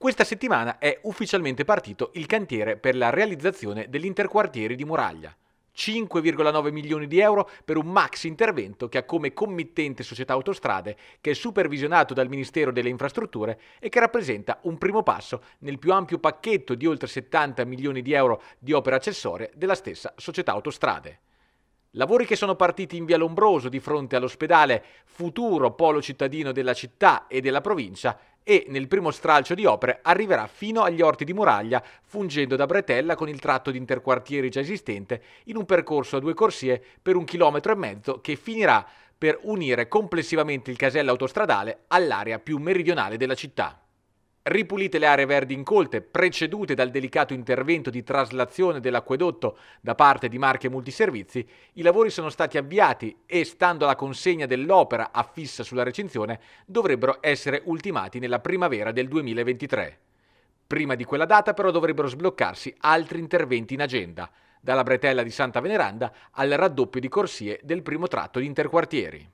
Questa settimana è ufficialmente partito il cantiere per la realizzazione dell'interquartiere di Muraglia. 5,9 milioni di euro per un max intervento che ha come committente Società Autostrade, che è supervisionato dal Ministero delle Infrastrutture e che rappresenta un primo passo nel più ampio pacchetto di oltre 70 milioni di euro di opere accessorie della stessa Società Autostrade. Lavori che sono partiti in via Lombroso di fronte all'ospedale, futuro polo cittadino della città e della provincia, e nel primo stralcio di opere arriverà fino agli orti di Muraglia, fungendo da bretella con il tratto di interquartieri già esistente in un percorso a due corsie per un chilometro e mezzo che finirà per unire complessivamente il casello autostradale all'area più meridionale della città. Ripulite le aree verdi incolte, precedute dal delicato intervento di traslazione dell'acquedotto da parte di Marche Multiservizi, i lavori sono stati avviati e, stando alla consegna dell'opera affissa sulla recinzione, dovrebbero essere ultimati nella primavera del 2023. Prima di quella data però dovrebbero sbloccarsi altri interventi in agenda, dalla bretella di Santa Veneranda al raddoppio di corsie del primo tratto di interquartieri.